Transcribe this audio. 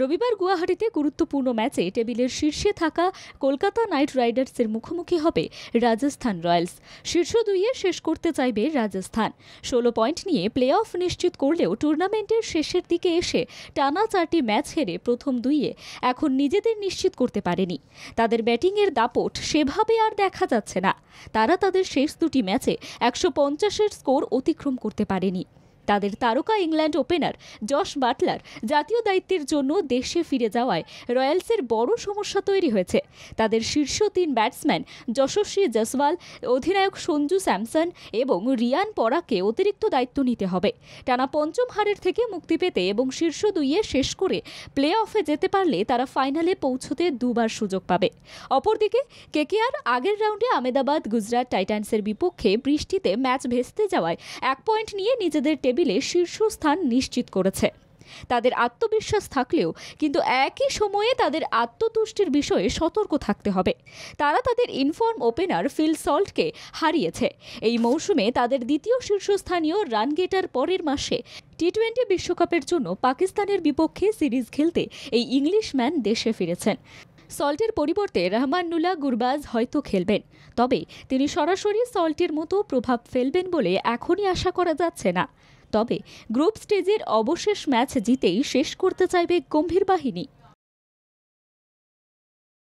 রবিবার গুয়াহাটিতে গুরুত্বপূর্ণ ম্যাচে টেবিলের শীর্ষে থাকা কলকাতা নাইট রাইডার্সের মুখোমুখি হবে রাজস্থান রয়্যালস শীর্ষ দুইয়ে শেষ করতে চাইবে রাজস্থান ষোলো পয়েন্ট নিয়ে প্লে অফ নিশ্চিত করলেও টুর্নামেন্টের শেষের দিকে এসে টানা চারটি ম্যাচ হেরে প্রথম দুইয়ে এখন নিজেদের নিশ্চিত করতে পারেনি তাদের ব্যাটিংয়ের দাপট সেভাবে আর দেখা যাচ্ছে না তারা তাদের শেষ দুটি ম্যাচে একশো পঞ্চাশের স্কোর অতিক্রম করতে পারেনি তাদের তারকা ইংল্যান্ড ওপেনার জশ বাটলার জাতীয় দায়িত্বের জন্য দেশে ফিরে যাওয়ায় রয়্যালসের বড় সমস্যা তৈরি হয়েছে তাদের শীর্ষ তিন ব্যাটসম্যান যশস্বী জসওয়াল অধিনায়ক সঞ্জু স্যামসন এবং রিয়ান পরাকে অতিরিক্ত দায়িত্ব নিতে হবে টানা পঞ্চম হারের থেকে মুক্তি পেতে এবং শীর্ষ দুইয়ে শেষ করে প্লে অফে যেতে পারলে তারা ফাইনালে পৌঁছতে দুবার সুযোগ পাবে অপরদিকে কেকেআর আগের রাউন্ডে আমেদাবাদ গুজরাট টাইটান্সের বিপক্ষে বৃষ্টিতে ম্যাচ ভেস্তে যাওয়ায় এক পয়েন্ট নিয়ে নিজেদের টেবিল টেবিলে শীর্ষস্থান নিশ্চিত করেছে তাদের আত্মবিশ্বাস থাকলেও কিন্তু একই সময়ে তাদের আত্মতুষ্টির বিষয়ে সতর্ক থাকতে হবে তারা তাদের ইনফর্ম ওপেনার ফিল সল্টকে হারিয়েছে এই মৌসুমে তাদের দ্বিতীয় শীর্ষস্থানীয় রান গেটার পরের মাসে টি টোয়েন্টি বিশ্বকাপের জন্য পাকিস্তানের বিপক্ষে সিরিজ খেলতে এই ইংলিশম্যান দেশে ফিরেছেন সল্টের পরিবর্তে রহমানুল্লাহ গুরবাজ হয়তো খেলবেন তবে তিনি সরাসরি সল্টের মতো প্রভাব ফেলবেন বলে এখনই আশা করা যাচ্ছে না তবে গ্রুপ স্টেজের অবশেষ ম্যাচ জিতেই শেষ করতে চাইবে গম্ভীর বাহিনী